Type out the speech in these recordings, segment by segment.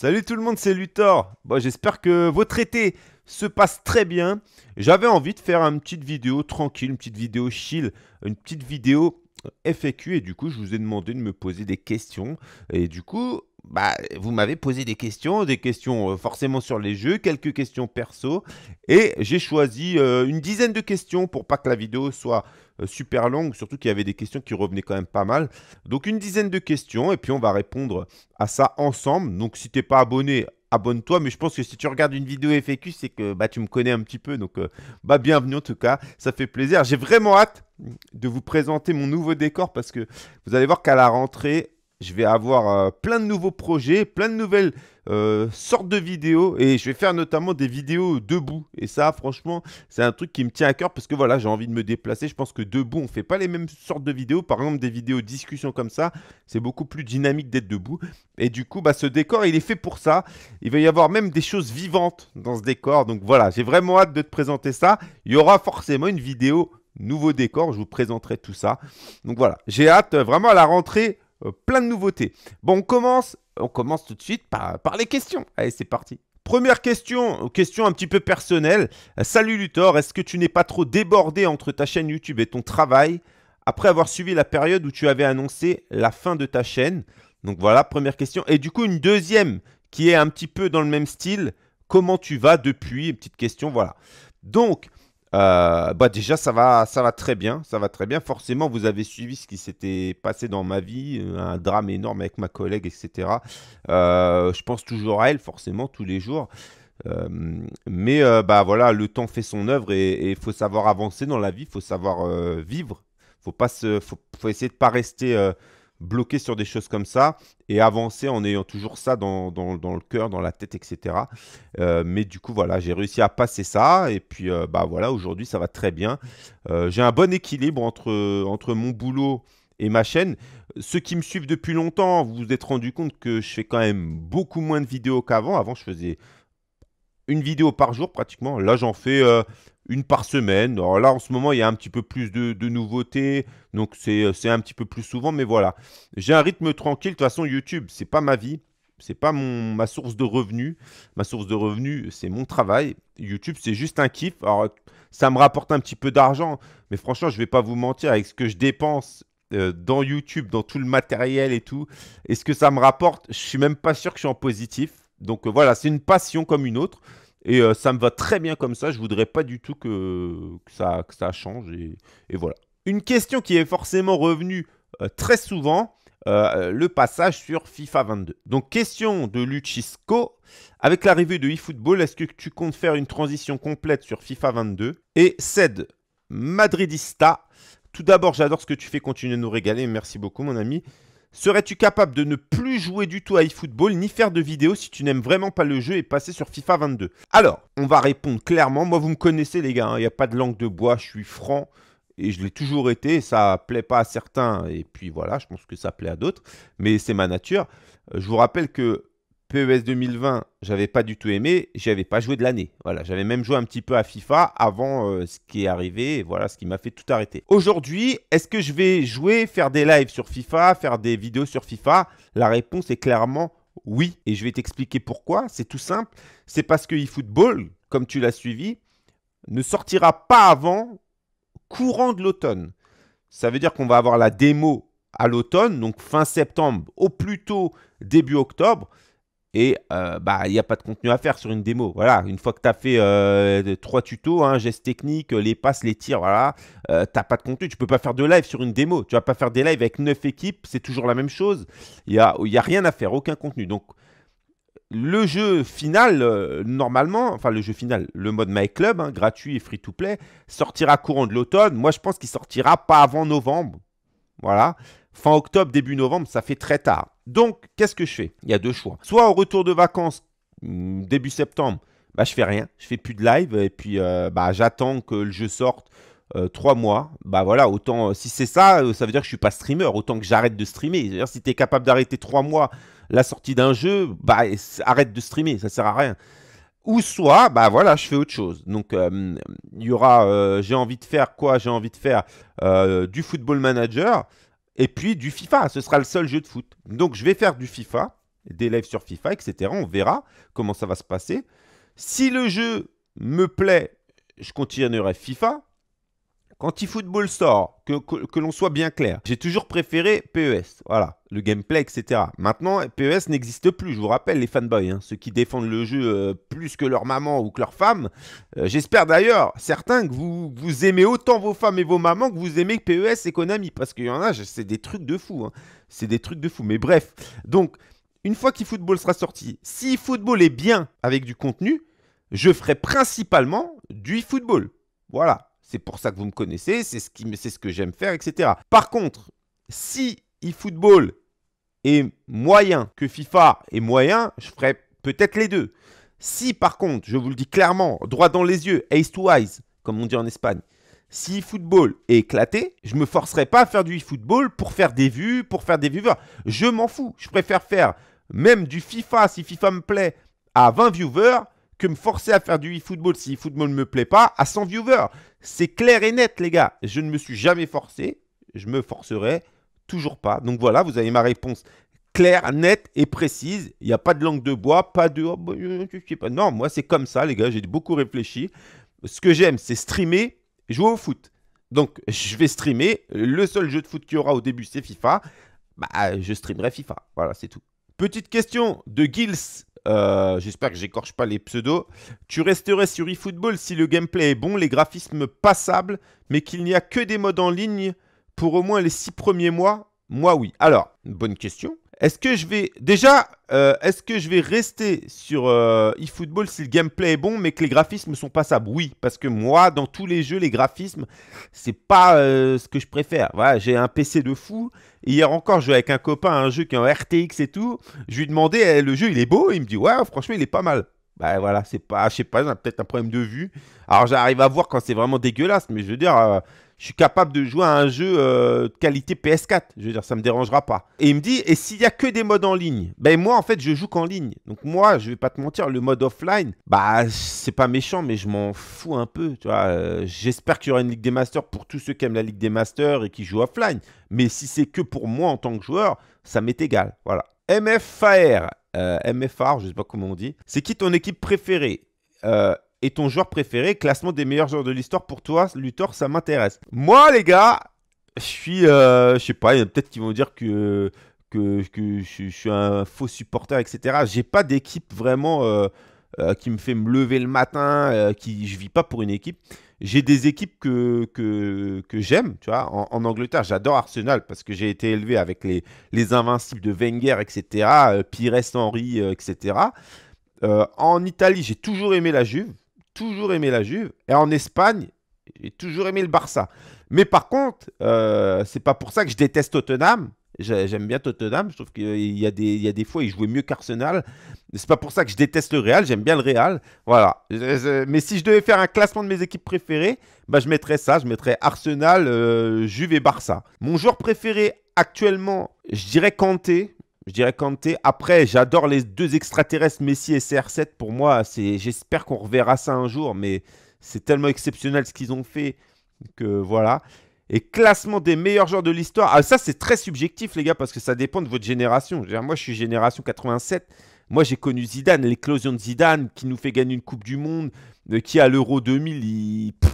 Salut tout le monde, c'est Luthor. Bon, J'espère que votre été se passe très bien. J'avais envie de faire une petite vidéo tranquille, une petite vidéo chill, une petite vidéo euh, FAQ et du coup je vous ai demandé de me poser des questions et du coup bah, vous m'avez posé des questions, des questions euh, forcément sur les jeux, quelques questions perso et j'ai choisi euh, une dizaine de questions pour pas que la vidéo soit euh, super longue, surtout qu'il y avait des questions qui revenaient quand même pas mal. Donc une dizaine de questions et puis on va répondre à ça ensemble. Donc si t'es pas abonné, abonne-toi. Mais je pense que si tu regardes une vidéo FAQ, c'est que bah, tu me connais un petit peu. Donc, euh, bah, bienvenue en tout cas. Ça fait plaisir. J'ai vraiment hâte de vous présenter mon nouveau décor parce que vous allez voir qu'à la rentrée, je vais avoir euh, plein de nouveaux projets, plein de nouvelles euh, sortes de vidéos et je vais faire notamment des vidéos debout. Et ça, franchement, c'est un truc qui me tient à cœur parce que voilà, j'ai envie de me déplacer. Je pense que debout, on fait pas les mêmes sortes de vidéos. Par exemple, des vidéos discussion comme ça, c'est beaucoup plus dynamique d'être debout. Et du coup, bah, ce décor, il est fait pour ça. Il va y avoir même des choses vivantes dans ce décor. Donc voilà, j'ai vraiment hâte de te présenter ça. Il y aura forcément une vidéo nouveau décor. Je vous présenterai tout ça. Donc voilà, j'ai hâte euh, vraiment à la rentrée. Euh, plein de nouveautés. Bon, on commence, on commence tout de suite par, les questions. Allez, c'est parti. Première question, euh, question un petit peu personnelle. Euh, salut Luthor, est-ce que tu n'es pas trop débordé entre ta chaîne YouTube et ton travail après avoir suivi la période où tu avais annoncé la fin de ta chaîne Donc voilà, première question. Et du coup, une deuxième qui est un petit peu dans le même style. Comment tu vas depuis petite question, voilà. Donc, euh, bah déjà, ça va, ça va très bien, ça va très bien. Forcément, vous avez suivi ce qui s'était passé dans ma vie, euh, un drame énorme avec ma collègue, etc. Euh, je pense toujours à elle, forcément, tous les jours. mais bah voilà, le temps fait son œuvre et il faut savoir avancer dans la vie, il faut savoir vivre, faut pas se, faut, faut, essayer de pas rester bloquer sur des choses comme ça et avancer en ayant toujours ça dans, le cœur, dans la tête, etc. Euh, mais du coup, voilà, j'ai réussi à passer ça. Et puis, euh, bah voilà, aujourd'hui, ça va très bien. Euh, j'ai un bon équilibre entre, entre mon boulot et ma chaîne. Ceux qui me suivent depuis longtemps, vous vous êtes rendu compte que je fais quand même beaucoup moins de vidéos qu'avant. Avant, je faisais une vidéo par jour pratiquement. Là, j'en fais une par semaine. Alors là, en ce moment, il y a un petit peu plus de, nouveautés, donc euh, c'est un petit peu plus souvent, mais voilà. J'ai un rythme tranquille. De toute façon, YouTube, c'est pas ma vie, c'est pas mon, ma source de revenus. Ma source de revenus, c'est mon travail. YouTube, c'est juste un kiff. Alors, ça me rapporte un petit peu d'argent, mais franchement, je vais pas vous mentir, avec ce que je dépense euh, dans YouTube, dans tout le matériel et tout, et ce que ça me rapporte Je suis même pas sûr que je suis en positif. Donc euh, voilà, c'est une passion comme une autre. Et euh, ça me va très bien comme ça. Je voudrais pas du tout que, ça, que ça change. Et, voilà. Une question qui est forcément revenue euh, très souvent. Euh, le passage sur FIFA 22. Donc question de Lucisco, avec l'arrivée de eFootball, est-ce que tu comptes faire une transition complète sur FIFA 22 Et Ced, Madridista, tout d'abord j'adore ce que tu fais, continue de nous régaler, merci beaucoup mon ami. Serais-tu capable de ne plus jouer du tout à eFootball ni faire de vidéos si tu n'aimes vraiment pas le jeu et passer sur FIFA 22 Alors, on va répondre clairement. Moi, vous me connaissez, les gars. Hein. Il n'y a pas de langue de bois. Je suis franc et je l'ai toujours été. ça plaît pas à certains et puis voilà, je pense que ça plaît à d'autres. Mais c'est ma nature. Euh, je vous rappelle que PES 2020, j'avais pas du tout aimé, j'avais pas joué de l'année. Voilà, j'avais même joué un petit peu à FIFA avant euh, ce qui est arrivé, voilà ce qui m'a fait tout arrêter. Aujourd'hui, est-ce que je vais jouer, faire des lives sur FIFA, faire des vidéos sur FIFA La réponse est clairement oui, et je vais t'expliquer pourquoi. C'est tout simple, c'est parce que eFootball, comme tu l'as suivi, ne sortira pas avant courant de l'automne. Ça veut dire qu'on va avoir la démo à l'automne, donc fin septembre, au plus tôt début octobre et euh, bah il n'y a pas de contenu à faire sur une démo. Voilà, une fois que tu as fait euh, trois tutos, un hein, gestes techniques, les passes, les tirs, voilà, euh, t'as pas de contenu. Tu peux pas faire de live sur une démo. Tu vas pas faire des lives avec neuf équipes, c'est toujours la même chose. Il n'y a, a rien à faire, aucun contenu. Donc le jeu final, euh, normalement, enfin le jeu final, le mode My Club, hein, gratuit et free to play, sortira courant de l'automne. Moi je pense qu'il sortira pas avant novembre. Voilà fin octobre, début novembre, ça fait très tard. Donc, qu'est-ce que je fais Il y a deux choix. Soit au retour de vacances, mm, début septembre, bah, je fais rien, je fais plus de live et puis euh, bah, j'attends que le jeu sorte. Euh, trois mois, bah voilà, autant euh, si c'est ça, ça veut dire que je ne suis pas streamer, autant que j'arrête de streamer. C'est-à-dire si tu es capable d'arrêter trois mois la sortie d'un jeu, bah arrête de streamer, ça sert à rien. Ou soit, bah voilà, je fais autre chose. Donc il y aura, j'ai envie de faire quoi J'ai envie de faire du football manager et puis du FIFA. Ce sera le seul jeu de foot. Donc je vais faire du FIFA, des lives sur FIFA, etc. On verra comment ça va se passer. Si le jeu me plaît, je continuerai FIFA. Quand football sort, que, l'on soit bien clair, j'ai toujours préféré PES. Voilà, le gameplay, etc. Maintenant, PES n'existe plus. Je vous rappelle, les fanboys, hein, ceux qui défendent le jeu euh, plus que leur maman ou que leur femme. Euh, j'espère d'ailleurs, certains, que vous, vous aimez autant vos femmes et vos mamans que vous aimez PES et Konami. Parce qu'il y en a, c'est des trucs de fou. Hein. C'est des trucs de fou. Mais bref, donc, une fois qu'eFootball sera sorti, si football est bien avec du contenu, je ferai principalement du football. Voilà, c'est pour ça que vous me connaissez, c'est ce, qui, que j'aime faire, etc. Par contre, si eFootball est moyen, que FIFA est moyen, je ferai peut-être les deux. Si par contre, je vous le dis clairement, droit dans les yeux, ace to eyes, comme on dit en Espagne, si football est éclaté, je me forcerai pas à faire du eFootball pour faire des vues, pour faire des viewers. Je m'en fous. Je préfère faire même du FIFA si FIFA me plaît à 20 viewers que me forcer à faire du e-football si e-football ne me plaît pas à 100 viewers. C'est clair et net, les gars. Je ne me suis jamais forcé. Je me forcerai toujours pas. Donc voilà, vous avez ma réponse claire, nette et précise. Il n'y a pas de langue de bois, pas de. Oh, bah, euh, pas. Non, moi, c'est comme ça, les gars. J'ai beaucoup réfléchi. Ce que j'aime, c'est streamer, jouer au foot. Donc, je vais streamer. Le seul jeu de foot qu'il y aura au début, c'est FIFA. Bah, je streamerai FIFA. Voilà, c'est tout. Petite question de Gils. Euh, j'espère que j'écorche pas les pseudos. Tu resterais sur eFootball si le gameplay est bon, les graphismes passables, mais qu'il n'y a que des modes en ligne pour au moins les six premiers mois Moi, oui. Alors, bonne question. Est-ce que je vais déjà, euh, est-ce que je vais rester sur euh, eFootball si le gameplay est bon, mais que les graphismes sont pas passables Oui, parce que moi, dans tous les jeux, les graphismes, c'est pas euh, ce que je préfère. Voilà, j'ai un PC de fou. Hier encore, je jouais avec un copain à un jeu qui est en RTX et tout. Je lui demandais, eh, le jeu, il est beau Il me dit, ouais, franchement, il est pas mal. Ben voilà, c'est pas, je sais pas, peut-être un problème de vue. Alors j'arrive à voir quand c'est vraiment dégueulasse, mais je veux dire, euh, je suis capable de jouer à un jeu euh, de qualité PS4. Je veux dire, ça me dérangera pas. Et il me dit, et s'il y a que des modes en ligne Ben moi, en fait, je joue qu'en ligne. Donc moi, je vais pas te mentir, le mode offline, bah c'est pas méchant, mais je m'en fous un peu. Tu vois, euh, j'espère qu'il y aura une Ligue des Masters pour tous ceux qui aiment la Ligue des Masters et qui jouent offline. Mais si c'est que pour moi en tant que joueur, ça m'est égal. Voilà. MFR, euh, MFR, je sais pas comment on dit. C'est qui ton équipe préférée euh, et ton joueur préféré Classement des meilleurs joueurs de l'histoire pour toi, Luthor, ça m'intéresse. Moi, les gars, je suis, euh, je sais pas, il y en a peut-être qui vont dire que que, je, suis un faux supporter, etc. J'ai pas d'équipe vraiment euh, qui me fait me lever le matin, je euh, qui je vis pas pour une équipe. J'ai des équipes que, que, que j'aime, tu vois. En, Angleterre, j'adore Arsenal parce que j'ai été élevé avec les, les invincibles de Wenger, etc., euh, Pires, Henry, etc. en Italie, j'ai toujours aimé la Juve, toujours aimé la Juve. Et en Espagne, j'ai toujours aimé le Barça. Mais par contre, c'est pas pour ça que je déteste Tottenham. J'aime bien Tottenham. Je trouve qu'il y, a des, a des fois, ils jouait mieux qu'Arsenal. C'est pas pour ça que je déteste le Real. J'aime bien le Real. Voilà. Mais si je devais faire un classement de mes équipes préférées, bah, je mettrais ça. Je mettrais Arsenal, euh, Juve et Barça. Mon joueur préféré actuellement, je dirais Kanté. Je dirais Kanté. Après, j'adore les deux extraterrestres, Messi et CR7. Pour moi, j'espère qu'on reverra ça un jour. Mais c'est tellement exceptionnel ce qu'ils ont fait que voilà et classement des meilleurs joueurs de l'histoire. Ah, ça, c'est très subjectif, les gars, parce que ça dépend de votre génération. moi, je suis génération 87. Moi, j'ai connu Zidane, l'éclosion de Zidane qui nous fait gagner une Coupe du Monde, euh, qui à l'Euro 2000,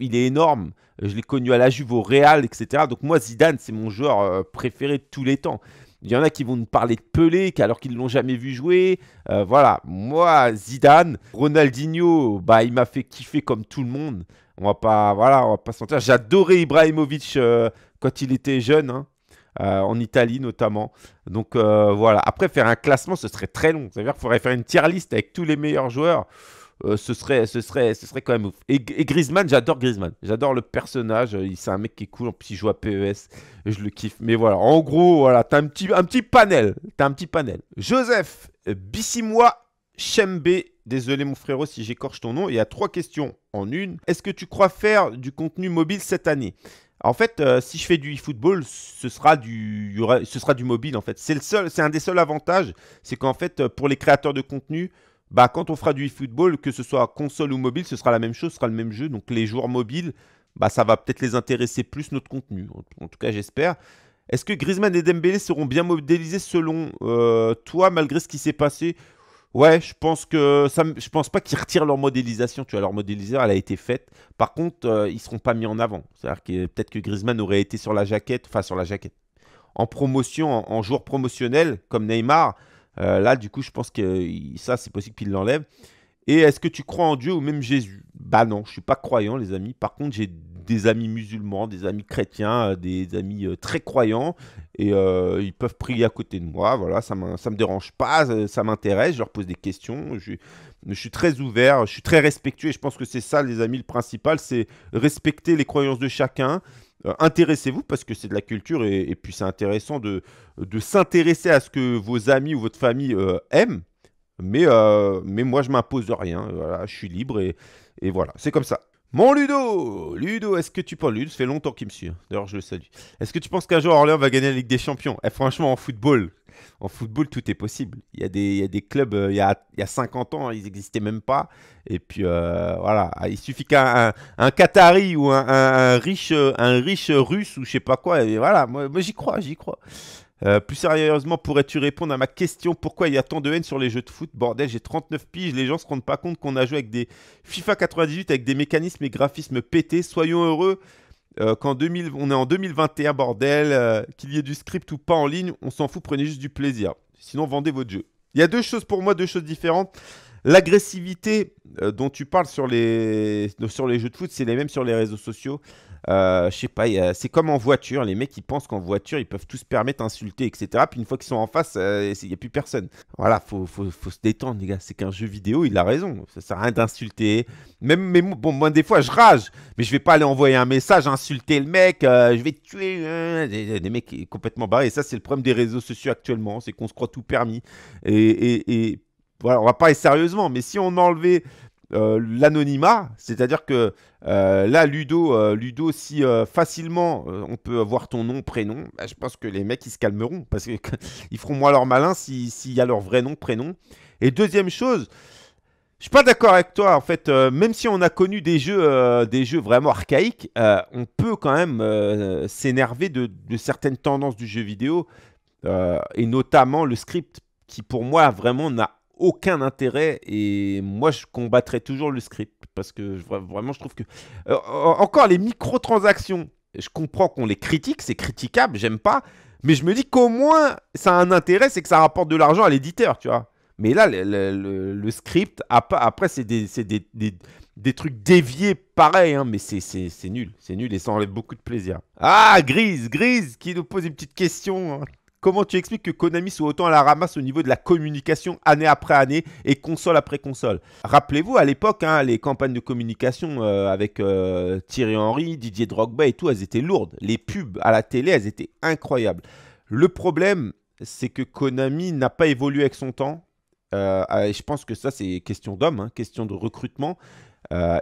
il, est énorme. Euh, je l'ai connu à la Juve, au Real, etc. Donc, moi, Zidane, c'est mon joueur euh, préféré de tous les temps. Il y en a qui vont nous parler de Pelé alors qu'ils ne l'ont jamais vu jouer. voilà, moi, Zidane, Ronaldinho, bah, il m'a fait kiffer comme tout le monde. On va pas, voilà, on va pas s'en mentir. J'adorais Ibrahimovic euh, quand il était jeune, hein, euh, en Italie notamment. Donc euh, voilà. Après, faire un classement, ce serait très long. C'est-à-dire qu'il faudrait faire une tier list avec tous les meilleurs joueurs. ce serait, ce serait, ce serait quand même ouf. Et, Griezmann, j'adore Griezmann. J'adore le personnage. C'est un mec qui est cool. En plus, il joue à PES. Je le kiffe. Mais voilà. En gros, voilà. T'as un petit, un petit panel. T'as un petit panel. Joseph Bissimois Chembe Désolé mon frérot si j'écorche ton nom. Il y a trois questions en une. Est-ce que tu crois faire du contenu mobile cette année en fait, euh, si je fais du e-football, ce sera du, ce sera du mobile en fait. C'est c'est un des seuls avantages, c'est qu'en fait, euh, pour les créateurs de contenu, bah quand on fera du e-football, que ce soit console ou mobile, ce sera la même chose, ce sera le même jeu. Donc les joueurs mobiles, bah ça va peut-être les intéresser plus notre contenu. En, tout cas, j'espère. Est-ce que Griezmann et Dembélé seront bien modélisés selon euh, toi malgré ce qui s'est passé Ouais, je pense que ça, je pense pas qu'ils retirent leur modélisation. Tu vois, leur modélisation, elle a été faite. Par contre, euh, ils seront pas mis en avant. C'est-à-dire que peut-être que Griezmann aurait été sur la jaquette, enfin sur la jaquette, en promotion, en, jour promotionnel comme Neymar. Euh, là, du coup, je pense que ça, c'est possible qu'ils l'enlèvent. Et est-ce que tu crois en Dieu ou même Jésus Bah non, je suis pas croyant, les amis. Par contre, j'ai des amis musulmans, des amis chrétiens, euh, des amis très croyants et euh, ils peuvent prier à côté de moi. Voilà, ça ne me dérange pas, euh, ça m'intéresse, je leur pose des questions. Je, suis très ouvert, je suis très respectueux et je pense que c'est ça, les amis, le principal c'est respecter les croyances de chacun. Euh, intéressez-vous parce que c'est de la culture et, puis c'est intéressant de, de s'intéresser à ce que vos amis ou votre famille aiment. Mais, mais moi, je m'impose rien. Voilà, je suis libre et, et voilà, c'est comme ça. Mon Ludo Ludo, est-ce que tu penses... Ludo, ça fait longtemps qu'il me suit, hein. d'ailleurs je le salue. Est-ce que tu penses qu'un jour Orléans va gagner la Ligue des Champions eh, Franchement, en football, en football, tout est possible. Il y a des, clubs, il, y a, 50 euh, ans, hein, ils n'existaient même pas. Et puis euh, voilà, ah, il suffit qu'un un, Qatari ou un, riche, un riche russe ou je sais pas quoi, et voilà, moi j'y crois, j'y crois. Euh, plus sérieusement, pourrais-tu répondre à ma question Pourquoi il y a tant de haine sur les jeux de foot Bordel, j'ai 39 piges, les gens se rendent pas compte qu'on a joué avec des FIFA 98 avec des mécanismes et graphismes pétés. Soyons heureux euh, qu'en 2000, on est en 2021, bordel, euh, qu'il y ait du script ou pas en ligne, on s'en fout, prenez juste du plaisir. Sinon, vendez votre jeu. Il y a deux choses pour moi, deux choses différentes. L'agressivité euh, dont tu parles sur les, sur les jeux de foot, c'est les mêmes sur les réseaux sociaux. Euh, je sais pas, c'est comme en voiture, les mecs ils pensent qu'en voiture ils peuvent tous se permettre d'insulter, etc. Puis une fois qu'ils sont en face, euh, il n'y a plus personne. Voilà, faut, faut, se détendre, les gars. C'est qu'un jeu vidéo, il a raison. Ça sert à rien d'insulter. Même, bon, moi des fois je rage, mais je vais pas aller envoyer un message, insulter le mec, euh, je vais tuer. Hein. des mecs complètement barrés. Et ça, c'est le problème des réseaux sociaux actuellement, c'est qu'on se croit tout permis. et voilà, on va parler sérieusement, mais si on enlevait euh, l'anonymat, c'est-à-dire que euh, là, Ludo, euh, Ludo, si facilement on peut avoir ton nom, prénom, bah, je pense que les mecs ils se calmeront parce qu'ils feront moins leur malin s'il y a leur vrai nom, prénom. Et deuxième chose, je suis pas d'accord avec toi. En fait, même si on a connu des jeux, des jeux vraiment archaïques, on peut quand même s'énerver de, certaines tendances du jeu vidéo et notamment le script qui, pour moi, vraiment n'a aucun intérêt et moi je combattrai toujours le script parce que vraiment je trouve que euh, encore les microtransactions je comprends qu'on les critique c'est critiquable j'aime pas mais je me dis qu'au moins ça a un intérêt c'est que ça rapporte de l'argent à l'éditeur tu vois mais là le, script après c'est des, trucs déviés pareil hein, mais c'est nul c'est nul et ça enlève beaucoup de plaisir ah grise grise qui nous pose une petite question hein. Comment tu expliques que Konami soit autant à la ramasse au niveau de la communication année après année et console après console Rappelez-vous, à l'époque, hein, les campagnes de communication euh, avec euh, Thierry Henry, Didier Drogba et tout, elles étaient lourdes. Les pubs à la télé, elles étaient incroyables. Le problème, c'est que Konami n'a pas évolué avec son temps. Euh, je pense que ça, c'est question d'homme, hein, question de recrutement.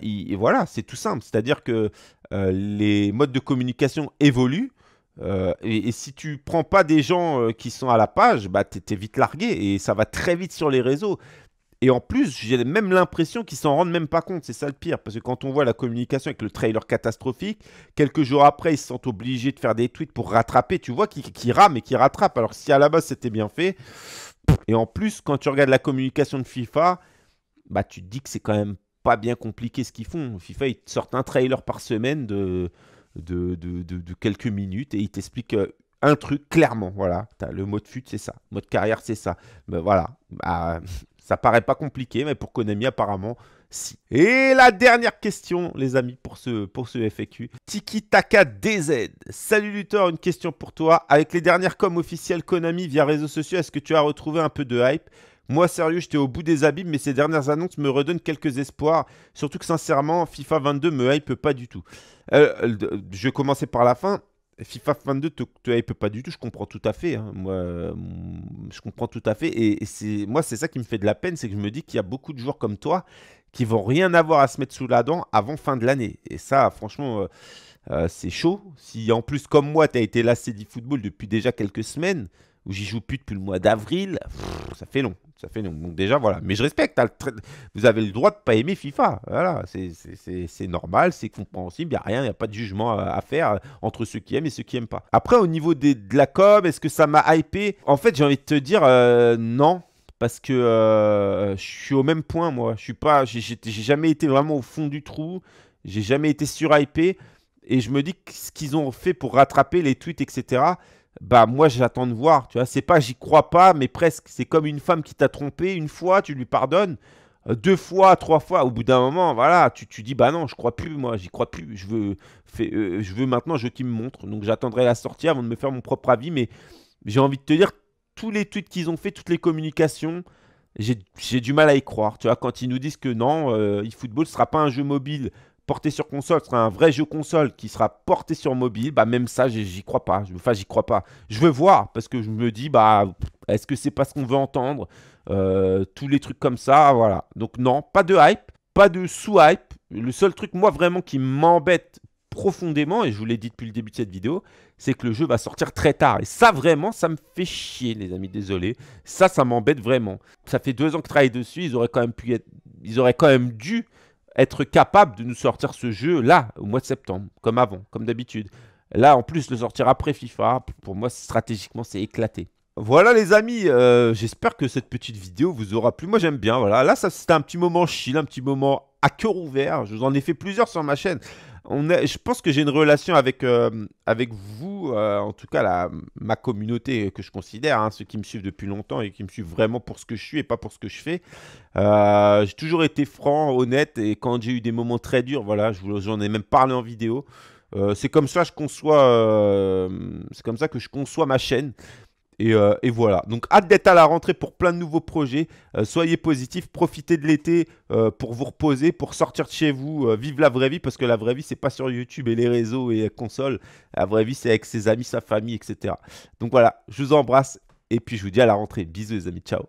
et, voilà, c'est tout simple. C'est-à-dire que les modes de communication évoluent. Euh, et, si tu prends pas des gens euh, qui sont à la page, bah t'es vite largué et ça va très vite sur les réseaux. Et en plus, j'ai même l'impression qu'ils s'en rendent même pas compte. C'est ça le pire, parce que quand on voit la communication avec le trailer catastrophique, quelques jours après, ils se sentent obligés de faire des tweets pour rattraper. Tu vois qui rame rament et qui rattrapent. Alors si à la base c'était bien fait. Et en plus, quand tu regardes la communication de FIFA, bah tu te dis que c'est quand même pas bien compliqué ce qu'ils font. FIFA, ils sortent un trailer par semaine de de, quelques minutes et il t'explique euh, un truc clairement. Voilà, as le de fut, c'est ça. Mode carrière, c'est ça. Mais voilà, bah, ça paraît pas compliqué, mais pour Konami, apparemment, si. Et la dernière question, les amis, pour ce, pour ce FAQ. Tiki Taka DZ. Salut Luthor, une question pour toi. Avec les dernières coms officielles Konami via réseaux sociaux, est-ce que tu as retrouvé un peu de hype moi, sérieux, j'étais au bout des abîmes, mais ces dernières annonces me redonnent quelques espoirs. Surtout que, sincèrement, FIFA 22 me hype pas du tout. Euh, euh, euh, je vais commencer par la fin. FIFA 22 te, hype pas du tout, je comprends tout à fait. Hein. Moi, mm, je comprends tout à fait. Et, moi, c'est ça qui me fait de la peine, c'est que je me dis qu'il y a beaucoup de joueurs comme toi qui vont rien avoir à se mettre sous la dent avant fin de l'année. Et ça, franchement, c'est chaud. Si en plus, comme moi, tu as été lassé du football depuis déjà quelques semaines, où j'y joue plus depuis le mois d'avril, ça fait long. Ça fait donc, déjà, voilà. Mais je respecte, vous avez le droit de pas aimer FIFA. Voilà, c'est normal, c'est compréhensible, il n'y a rien, il n'y a pas de jugement à, faire euh, entre ceux qui aiment et ceux qui n'aiment pas. Après, au niveau des, de la com, est-ce que ça m'a hypé En fait, j'ai envie de te dire euh, non parce que euh, je suis au même point moi. Je suis pas, j'ai jamais été vraiment au fond du trou. J'ai jamais été surhypé et je me dis que ce qu'ils ont fait pour rattraper les tweets, etc bah moi j'attends de voir, tu vois, c'est pas j'y crois pas, mais presque, c'est comme une femme qui t'a trompé une fois, tu lui pardonnes, euh, deux fois, trois fois, au bout d'un moment, voilà, tu, tu dis bah non, je crois plus, moi, j'y crois plus, je veux, euh, je veux maintenant, je tu me montre, donc j'attendrai la sortie avant de me faire mon propre avis, mais j'ai envie de te dire, tous les tweets qu'ils ont fait, toutes les communications, j'ai du mal à y croire, tu vois, quand ils nous disent que non, euh, football ne sera pas un jeu mobile, porté sur console, ce sera un vrai jeu console qui sera porté sur mobile, bah même ça, j'y crois pas. Enfin, j'y crois pas. Je veux voir parce que je me dis, bah, est-ce que c'est pas ce qu'on veut entendre euh, Tous les trucs comme ça, voilà. Donc non, pas de hype, pas de sous-hype. Le seul truc, moi, vraiment, qui m'embête profondément, et je vous l'ai dit depuis le début de cette vidéo, c'est que le jeu va sortir très tard. Et ça, vraiment, ça me fait chier, les amis, désolé. Ça, ça m'embête vraiment. Ça fait deux ans que je travaille dessus, ils auraient quand même pu être... Ils auraient quand même dû être capable de nous sortir ce jeu là, au mois de septembre, comme avant, comme d'habitude. Là, en plus, le sortir après FIFA, pour moi, stratégiquement, c'est éclaté. Voilà les amis, euh, j'espère que cette petite vidéo vous aura plu. Moi j'aime bien, voilà. Là, ça c'était un petit moment chill, un petit moment à cœur ouvert. Je vous en ai fait plusieurs sur ma chaîne je pense que j'ai une relation avec, euh, avec vous, euh, en tout cas la, ma communauté que je considère, hein, ceux qui me suivent depuis longtemps et qui me suivent vraiment pour ce que je suis et pas pour ce que je fais. Euh, j'ai toujours été franc, honnête et quand j'ai eu des moments très durs, voilà, j'en ai même parlé en vidéo. c'est comme ça je conçois, c'est comme ça que je conçois ma chaîne. Euh, et, voilà. Donc, hâte d'être à la rentrée pour plein de nouveaux projets. Euh, soyez positifs, profitez de l'été euh, pour vous reposer, pour sortir de chez vous, vive la vraie vie, parce que la vraie vie, c'est pas sur YouTube et les réseaux et consoles. La vraie vie, c'est avec ses amis, sa famille, etc. Donc voilà, je vous embrasse et puis je vous dis à la rentrée. Bisous les amis, ciao.